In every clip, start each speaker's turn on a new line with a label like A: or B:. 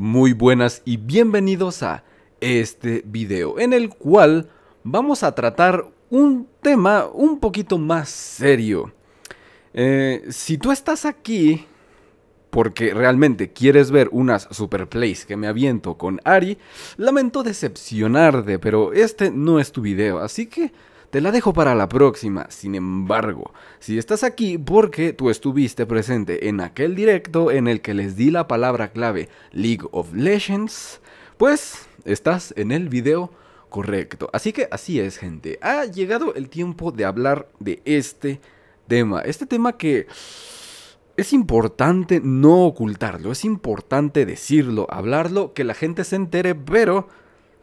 A: Muy buenas y bienvenidos a este video en el cual vamos a tratar un tema un poquito más serio. Eh, si tú estás aquí porque realmente quieres ver unas superplays que me aviento con Ari, lamento decepcionarte, pero este no es tu video, así que te la dejo para la próxima, sin embargo, si estás aquí porque tú estuviste presente en aquel directo en el que les di la palabra clave League of Legends, pues estás en el video correcto. Así que así es, gente. Ha llegado el tiempo de hablar de este tema. Este tema que es importante no ocultarlo, es importante decirlo, hablarlo, que la gente se entere, pero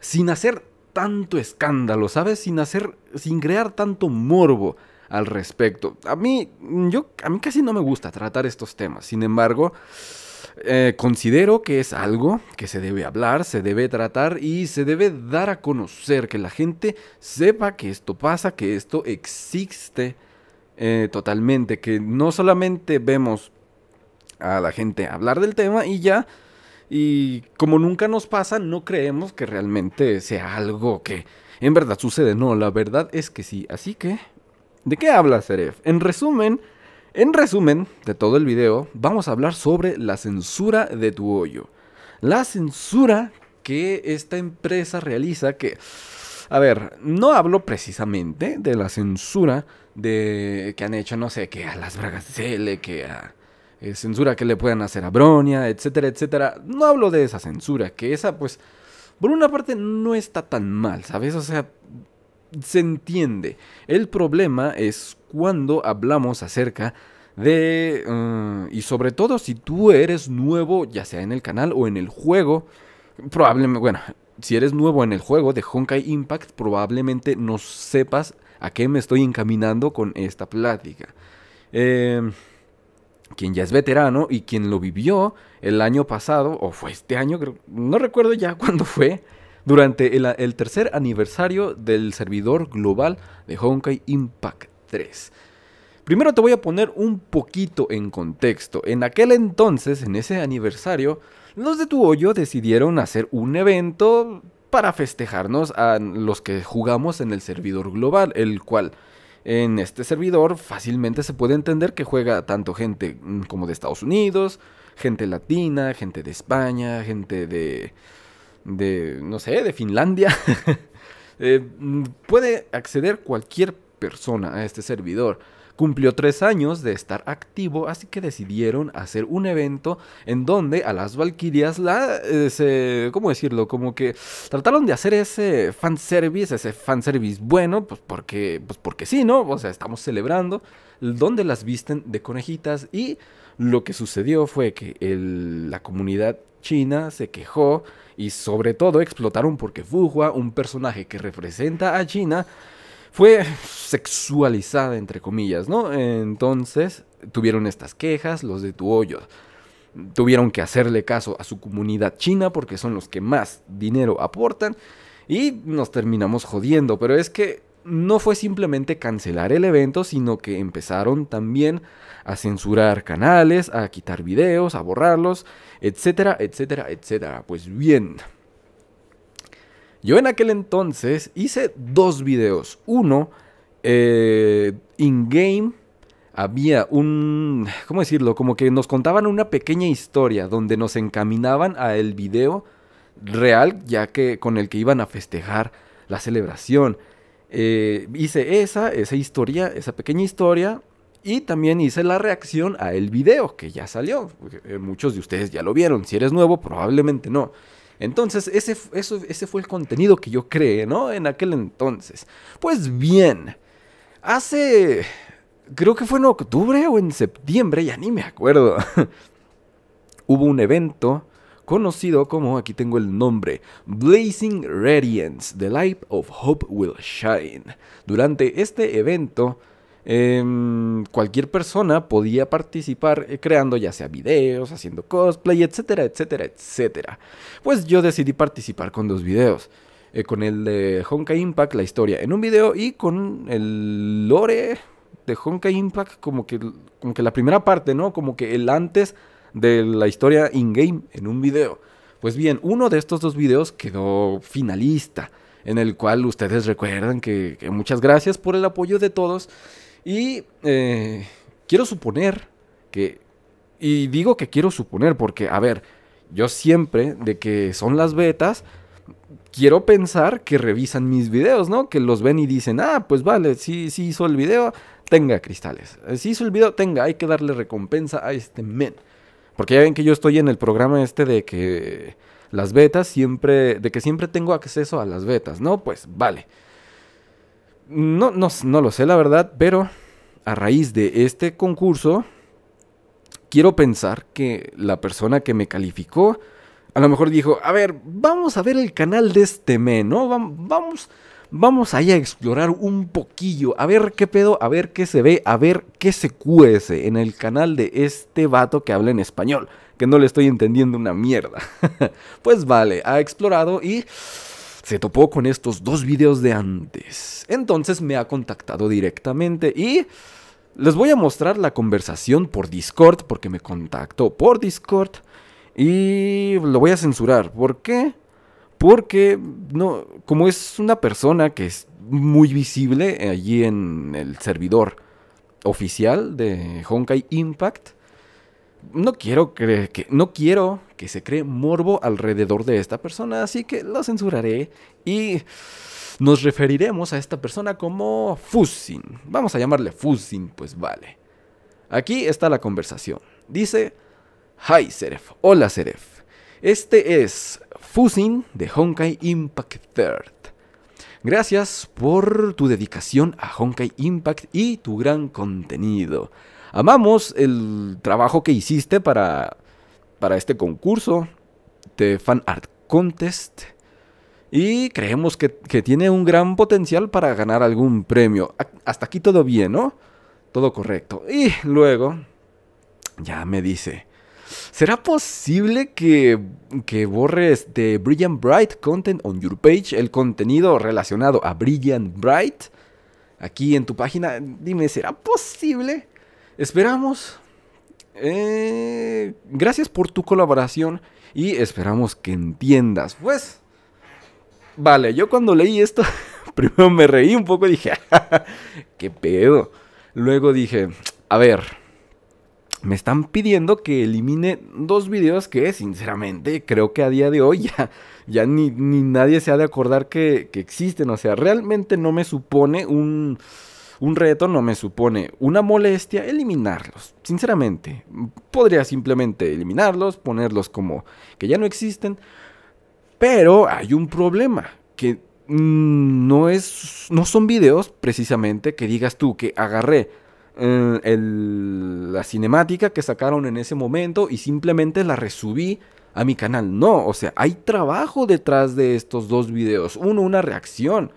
A: sin hacer tanto escándalo, ¿sabes? Sin hacer, sin crear tanto morbo al respecto. A mí, yo, a mí casi no me gusta tratar estos temas. Sin embargo, eh, considero que es algo que se debe hablar, se debe tratar y se debe dar a conocer, que la gente sepa que esto pasa, que esto existe eh, totalmente, que no solamente vemos a la gente hablar del tema y ya, y como nunca nos pasa, no creemos que realmente sea algo que en verdad sucede. No, la verdad es que sí. Así que, ¿de qué habla Seref? En resumen, en resumen de todo el video, vamos a hablar sobre la censura de tu hoyo. La censura que esta empresa realiza que... A ver, no hablo precisamente de la censura de que han hecho, no sé, que a las bragas que a eh, censura que le puedan hacer a Bronia, etcétera, etcétera. No hablo de esa censura, que esa pues, por una parte no está tan mal, ¿sabes? O sea, se entiende. El problema es cuando hablamos acerca de... Eh, y sobre todo si tú eres nuevo, ya sea en el canal o en el juego, probablemente, bueno, si eres nuevo en el juego de Honkai Impact, probablemente no sepas a qué me estoy encaminando con esta plática. Eh, quien ya es veterano y quien lo vivió el año pasado, o fue este año, no recuerdo ya cuándo fue, durante el, tercer aniversario del servidor global de Honkai Impact 3. Primero te voy a poner un poquito en contexto. En aquel entonces, en ese aniversario, los de tu decidieron hacer un evento para festejarnos a los que jugamos en el servidor global, el cual en este servidor fácilmente se puede entender que juega tanto gente mm, como de Estados Unidos, gente latina, gente de España, gente de, de no sé, de Finlandia. Eh, mm, puede acceder cualquier persona a este servidor. Cumplió tres años de estar activo, así que decidieron hacer un evento en donde a las Valkyrias la, eh, ¿cómo decirlo? Como que trataron de hacer ese fanservice, ese fanservice bueno, pues porque, pues porque sí, ¿no? O sea, estamos celebrando, donde las visten de conejitas y lo que sucedió fue que la comunidad china se quejó y sobre todo explotaron porque Fuhua, un personaje que representa a China, fue sexualizada, entre comillas, ¿no? Entonces tuvieron estas quejas, los de tu tuvieron que hacerle caso a su comunidad china porque son los que más dinero aportan y nos terminamos jodiendo, pero es que no fue simplemente cancelar el evento, sino que empezaron también a censurar canales, a quitar videos, a borrarlos, etcétera, etcétera, etcétera. Pues bien, yo en aquel entonces hice dos videos. Uno, eh, in-game había un, ¿cómo decirlo? Como que nos contaban una pequeña historia donde nos encaminaban a el video real, ya que con el que iban a festejar la celebración. Eh, hice esa, esa historia, esa pequeña historia. Y también hice la reacción a el video que ya salió. Eh, muchos de ustedes ya lo vieron. Si eres nuevo, probablemente no. Entonces, ese, fue el contenido que yo creé, ¿no? En aquel entonces. Pues bien, hace, creo que fue en octubre o en septiembre, ya ni me acuerdo, hubo un evento conocido como, aquí tengo el nombre, Blazing Radiance, The Light of Hope Will Shine. Durante este evento, Em, cualquier persona podía participar eh, creando ya sea videos, haciendo cosplay, etcétera, etcétera, etcétera. Pues yo decidí participar con dos videos. Eh, con el de Honkai Impact, la historia en un video, y con el lore de Honkai Impact, como que, que la primera parte, ¿no? Como que el antes de la historia in-game en un video. Pues bien, uno de estos dos videos quedó finalista, en el cual ustedes recuerdan que muchas gracias por el apoyo de todos. Y eh, quiero suponer que, y digo que quiero suponer porque, a ver, yo siempre de que son las betas, quiero pensar que revisan mis videos, ¿no? Que los ven y dicen, ah, pues vale, sí, sí hizo el video, tenga cristales. Eh, si hizo el video, tenga, hay que darle recompensa a este men. Porque ya ven que yo estoy en el programa este de que las betas siempre, de que siempre tengo acceso a las betas, ¿no? Pues vale. No, no, no lo sé, la verdad, pero a raíz de este concurso, quiero pensar que la persona que me calificó a lo mejor dijo, a ver, vamos a ver el canal de este men, ¿no? Vamos, vamos ahí a explorar un poquillo, a ver qué pedo, a ver qué se ve, a ver qué se cuece en el canal de este vato que habla en español, que no le estoy entendiendo una mierda. pues vale, ha explorado y se topó con estos dos videos de antes. Entonces me ha contactado directamente y les voy a mostrar la conversación por Discord, porque me contactó por Discord y lo voy a censurar. ¿Por qué? Porque no, como es una persona que es muy visible allí en el servidor oficial de Honkai Impact, no quiero que, no quiero que se cree morbo alrededor de esta persona, así que lo censuraré y nos referiremos a esta persona como Fusin. Vamos a llamarle Fusin, pues vale. Aquí está la conversación. Dice, Hi Seref, hola Seref. Este es Fusin de Honkai Impact Third. Gracias por tu dedicación a Honkai Impact y tu gran contenido amamos el trabajo que hiciste para, para este concurso de Fan Art Contest y creemos que, tiene un gran potencial para ganar algún premio. Hasta aquí todo bien, ¿no? Todo correcto. Y luego ya me dice, ¿será posible que, que borres de Brilliant Bright Content on Your Page el contenido relacionado a Brilliant Bright? Aquí en tu página, dime, ¿será posible? Esperamos. Eh, gracias por tu colaboración y esperamos que entiendas. Pues, vale, yo cuando leí esto, primero me reí un poco y dije, ¿qué pedo? Luego dije, a ver, me están pidiendo que elimine dos videos que sinceramente creo que a día de hoy ya, ya ni, nadie se ha de acordar que existen. O sea, realmente no me supone un un reto no me supone una molestia eliminarlos. Sinceramente, podría simplemente eliminarlos, ponerlos como que ya no existen. Pero hay un problema que mm, no es no son videos precisamente que digas tú que agarré eh, la cinemática que sacaron en ese momento y simplemente la resubí a mi canal. No, o sea, hay trabajo detrás de estos dos videos. Uno, una reacción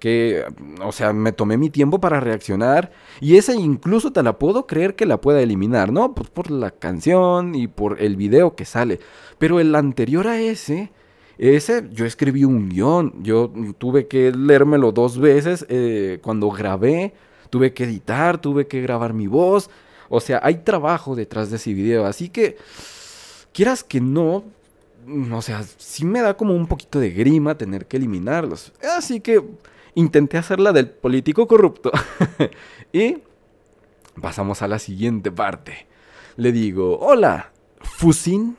A: que, o sea, me tomé mi tiempo para reaccionar y esa incluso te la puedo creer que la pueda eliminar, ¿no? Pues por la canción y por el video que sale. Pero el anterior a ese, ese yo escribí un guión, yo tuve que leérmelo dos veces eh, cuando grabé, tuve que editar, tuve que grabar mi voz, o sea, hay trabajo detrás de ese video, así que quieras que no, mm, o sea, sí me da como un poquito de grima tener que eliminarlos. Así que intenté hacerla del político corrupto. y pasamos a la siguiente parte. Le digo, hola, Fusin.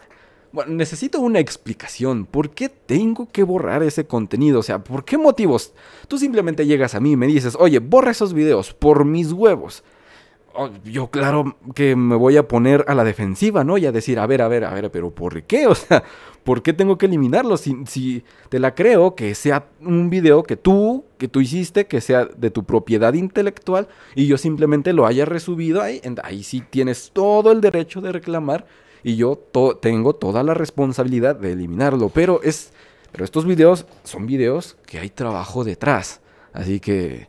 A: Bueno, necesito una explicación. ¿Por qué tengo que borrar ese contenido? O sea, ¿por qué motivos? Tú simplemente llegas a mí y me dices, oye, borra esos videos por mis huevos. Oh, yo claro que me voy a poner a la defensiva, ¿no? Y a decir, a ver, a ver, a ver, pero ¿por qué? O sea, ¿por qué tengo que eliminarlo? Si, si te la creo que sea un video que tú, que tú hiciste, que sea de tu propiedad intelectual y yo simplemente lo haya resubido ahí, ahí sí tienes todo el derecho de reclamar y yo tengo toda la responsabilidad de eliminarlo, pero es... Pero estos videos son videos que hay trabajo detrás. Así que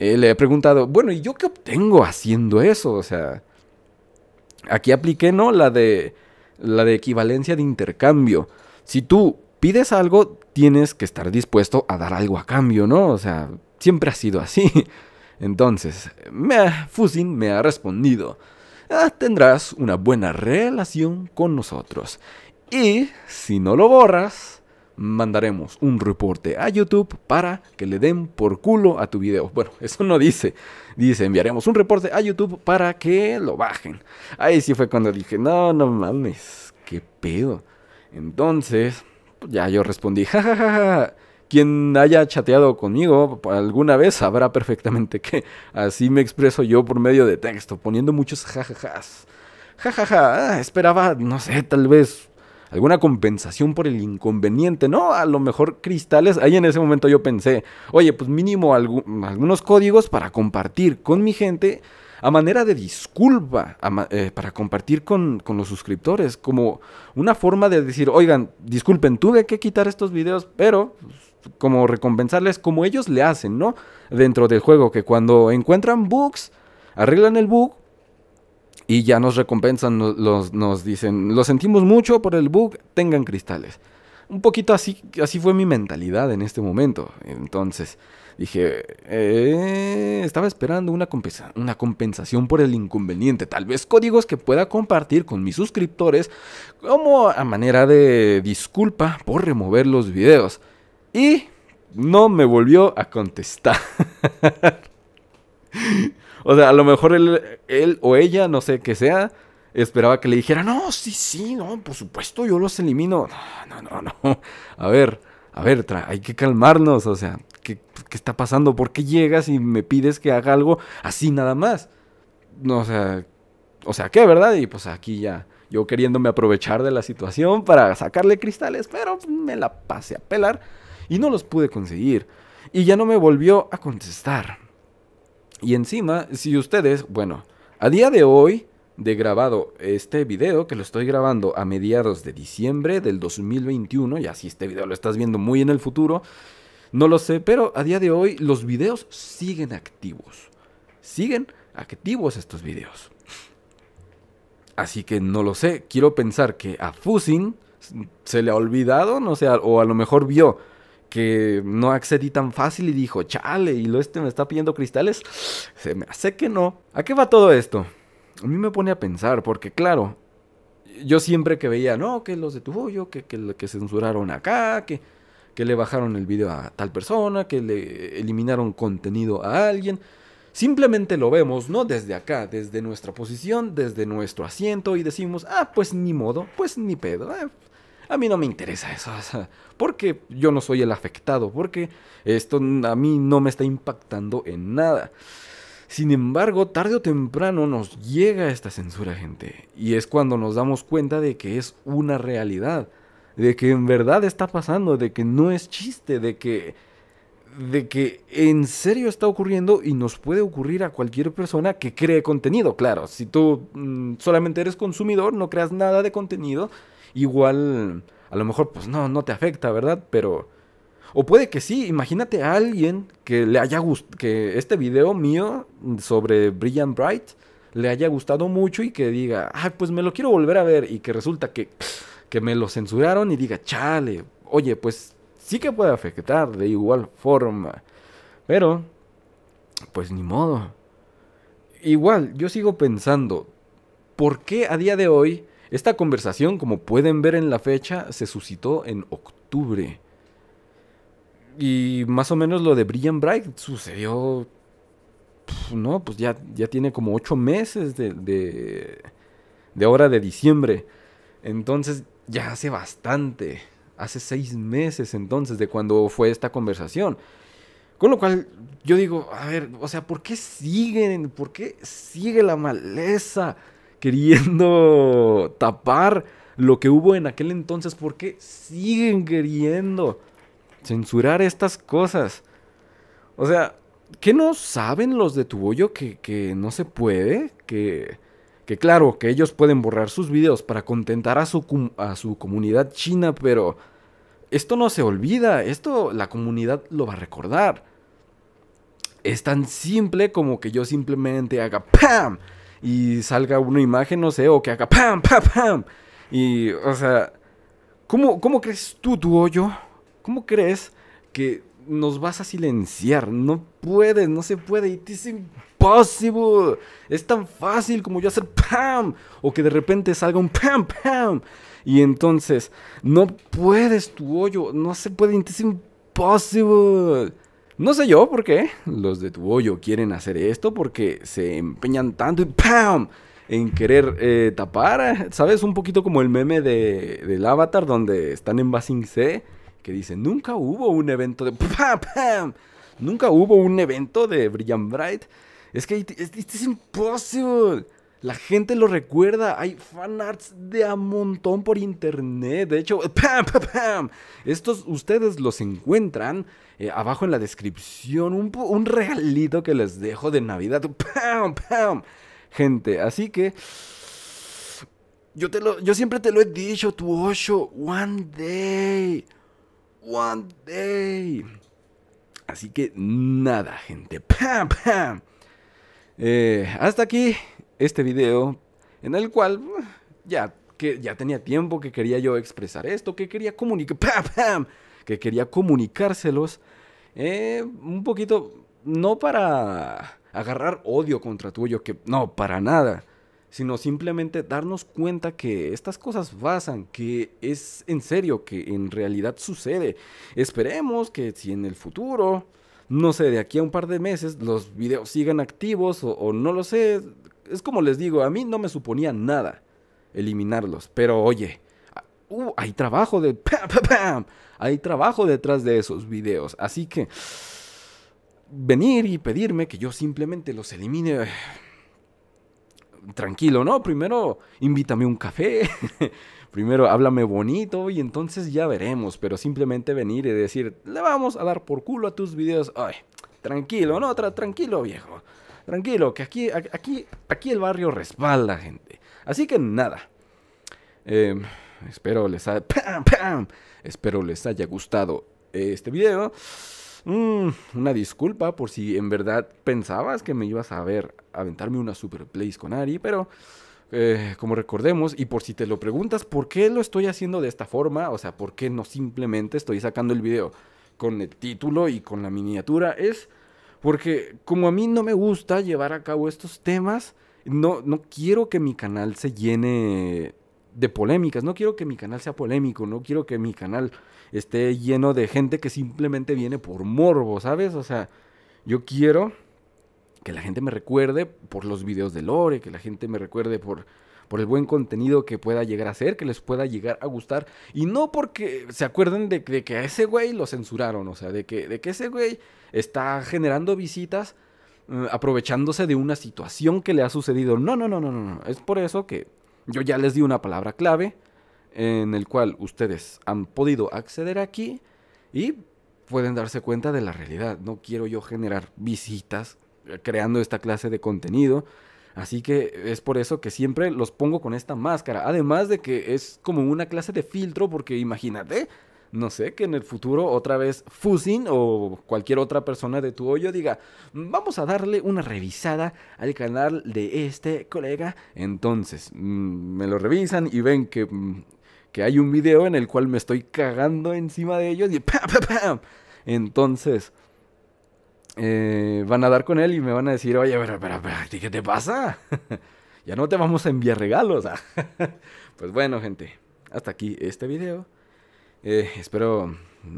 A: eh, le he preguntado, bueno, ¿y yo qué obtengo haciendo eso? O sea, aquí apliqué, ¿no? La de, la de equivalencia de intercambio. Si tú pides algo, tienes que estar dispuesto a dar algo a cambio, ¿no? O sea, siempre ha sido así. Entonces, me Fusin me ha respondido, ah, tendrás una buena relación con nosotros. Y si no lo borras, mandaremos un reporte a YouTube para que le den por culo a tu video. Bueno, eso no dice. Dice, enviaremos un reporte a YouTube para que lo bajen. Ahí sí fue cuando dije, no, no mames, qué pedo. Entonces, pues, ya yo respondí, jajajaja. Quien haya chateado conmigo alguna vez sabrá perfectamente que así me expreso yo por medio de texto, poniendo muchos jajajas. Jajaja, ah, esperaba, no sé, tal vez alguna compensación por el inconveniente, ¿no? A lo mejor cristales, ahí en ese momento yo pensé, oye, pues mínimo algunos códigos para compartir con mi gente a manera de disculpa eh, para compartir con, los suscriptores, como una forma de decir, oigan, disculpen, tuve que quitar estos videos, pero pues, como recompensarles como ellos le hacen, ¿no? Dentro del juego, que cuando encuentran bugs, arreglan el bug y ya nos recompensan, nos, nos dicen, lo sentimos mucho por el bug, tengan cristales. Un poquito así, así fue mi mentalidad en este momento. Entonces dije, eh, estaba esperando una, una compensación por el inconveniente, tal vez códigos que pueda compartir con mis suscriptores como a manera de disculpa por remover los videos. Y no me volvió a contestar. O sea, a lo mejor él, él o ella, no sé qué sea, esperaba que le dijera, no, sí, sí, no, por supuesto, yo los elimino. No, no, no. A ver, a ver, hay que calmarnos, o sea, ¿qué, ¿qué, está pasando? ¿Por qué llegas y me pides que haga algo así nada más? No, o sea, o sea, ¿qué, verdad? Y pues aquí ya, yo queriéndome aprovechar de la situación para sacarle cristales, pero me la pasé a pelar y no los pude conseguir. Y ya no me volvió a contestar. Y encima, si ustedes, bueno, a día de hoy de grabado este video, que lo estoy grabando a mediados de diciembre del 2021, y así este video lo estás viendo muy en el futuro, no lo sé, pero a día de hoy los videos siguen activos. Siguen activos estos videos. Así que no lo sé, quiero pensar que a Fusing se le ha olvidado, no sé, o a lo mejor vio que no accedí tan fácil y dijo, chale, y lo este me está pidiendo cristales. Se me hace que no. ¿A qué va todo esto? A mí me pone a pensar, porque claro, yo siempre que veía, no, que los de tu que, que, censuraron acá, que, que le bajaron el video a tal persona, que le eliminaron contenido a alguien. Simplemente lo vemos, ¿no? Desde acá, desde nuestra posición, desde nuestro asiento y decimos, ah, pues ni modo, pues ni pedo, ah, a mí no me interesa eso, porque yo no soy el afectado, porque esto a mí no me está impactando en nada. Sin embargo, tarde o temprano nos llega esta censura, gente, y es cuando nos damos cuenta de que es una realidad, de que en verdad está pasando, de que no es chiste, de que de que en serio está ocurriendo y nos puede ocurrir a cualquier persona que cree contenido. Claro, si tú mm, solamente eres consumidor, no creas nada de contenido, igual a lo mejor pues no, no te afecta, ¿verdad? Pero... O puede que sí, imagínate a alguien que le haya gustado, que este video mío sobre Brilliant Bright le haya gustado mucho y que diga, Ay, pues me lo quiero volver a ver y que resulta que, que me lo censuraron y diga, chale, oye, pues sí que puede afectar de igual forma. Pero, pues ni modo. Igual, yo sigo pensando, ¿por qué a día de hoy esta conversación, como pueden ver en la fecha, se suscitó en octubre? Y más o menos lo de Brian Bright sucedió... no, pues ya, ya tiene como ocho meses de, de, de ahora de diciembre. Entonces ya hace bastante hace seis meses entonces de cuando fue esta conversación. Con lo cual yo digo, a ver, o sea, ¿por qué siguen? ¿Por qué sigue la maleza queriendo tapar lo que hubo en aquel entonces? ¿Por qué siguen queriendo censurar estas cosas? O sea, ¿qué no saben los de tu bollo que, que no se puede? Que, que claro, que ellos pueden borrar sus videos para contentar a su, a su comunidad china, pero esto no se olvida, esto la comunidad lo va a recordar. Es tan simple como que yo simplemente haga ¡PAM! Y salga una imagen, no sé, o que haga ¡PAM! ¡PAM! ¡PAM! Y, o sea, ¿cómo, cómo crees tú, tu yo? ¿Cómo crees que nos vas a silenciar. No puedes, no se puede. It is impossible. Es tan fácil como yo hacer pam. O que de repente salga un pam, pam. Y entonces, no puedes tu hoyo. No se puede. It is impossible. No sé yo por qué los de tu hoyo quieren hacer esto. Porque se empeñan tanto y pam. En querer eh, tapar, ¿sabes? Un poquito como el meme de, del Avatar donde están en Basing C que dice, nunca hubo un evento de... ¡Pam, pam! Nunca hubo un evento de Brilliant Bright. Es que esto es este imposible. La gente lo recuerda. Hay fanarts de a montón por internet. De hecho, ¡pam, pam, pam! Estos ustedes los encuentran eh, abajo en la descripción. Un, regalito que les dejo de Navidad. ¡Pam, pam! Gente, así que... Yo, te lo, yo siempre te lo he dicho, tu Osho, one day. One Day. Así que nada, gente. Eh, hasta aquí este video en el cual uh, ya, que ya tenía tiempo que quería yo expresar esto, que quería comunicar, que quería comunicárselos. Eh, un poquito, no para agarrar odio contra tuyo, que no, para nada sino simplemente darnos cuenta que estas cosas pasan, que es en serio, que en realidad sucede. Esperemos que si en el futuro, no sé, de aquí a un par de meses los videos sigan activos o, no lo sé, es como les digo, a mí no me suponía nada eliminarlos, pero oye, ah, uh, hay trabajo de... Hay trabajo detrás de esos videos, así que venir y pedirme que yo simplemente los elimine tranquilo, ¿no? Primero invítame un café, primero háblame bonito y entonces ya veremos, pero simplemente venir y decir, le vamos a dar por culo a tus videos, ay, tranquilo, ¿no? tranquilo, viejo, tranquilo, que aquí, aquí, aquí el barrio respalda, gente. Así que nada, em, espero les espero les haya gustado este video mmm, una disculpa por si en verdad pensabas que me ibas a ver aventarme una super place con Ari, pero eh, como recordemos, y por si te lo preguntas, ¿por qué lo estoy haciendo de esta forma? O sea, ¿por qué no simplemente estoy sacando el video con el título y con la miniatura? Es porque como a mí no me gusta llevar a cabo estos temas, no, no quiero que mi canal se llene de polémicas. No quiero que mi canal sea polémico, no quiero que mi canal esté lleno de gente que simplemente viene por morbo, ¿sabes? O sea, yo quiero que la gente me recuerde por los videos de Lore, que la gente me recuerde por, por el buen contenido que pueda llegar a ser, que les pueda llegar a gustar. Y no porque se acuerden de, que a ese güey lo censuraron, o sea, de que, de que ese güey está generando visitas eh, aprovechándose de una situación que le ha sucedido. no, no, no, no, no. Es por eso que yo ya les di una palabra clave en el cual ustedes han podido acceder aquí y pueden darse cuenta de la realidad. No quiero yo generar visitas creando esta clase de contenido. Así que es por eso que siempre los pongo con esta máscara. Además de que es como una clase de filtro, porque imagínate, no sé, que en el futuro otra vez Fusin o cualquier otra persona de tu hoyo diga, vamos a darle una revisada al canal de este colega. Entonces, mm, me lo revisan y ven que, mm, que, hay un video en el cual me estoy cagando encima de ellos y ¡pam, pam, pam! Entonces, eh, van a dar con él y me van a decir, oye, pero, pero, pero ¿qué te pasa? ya no te vamos a enviar regalos. Ah. pues bueno, gente, hasta aquí este video. Eh, espero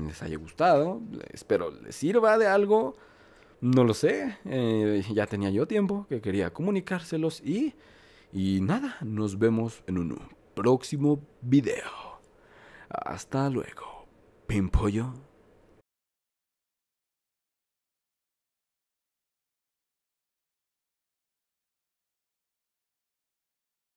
A: les haya gustado, espero les sirva de algo. No lo sé, eh, ya tenía yo tiempo que quería comunicárselos y... Y nada, nos vemos en un próximo video. Hasta luego, Pimpollo.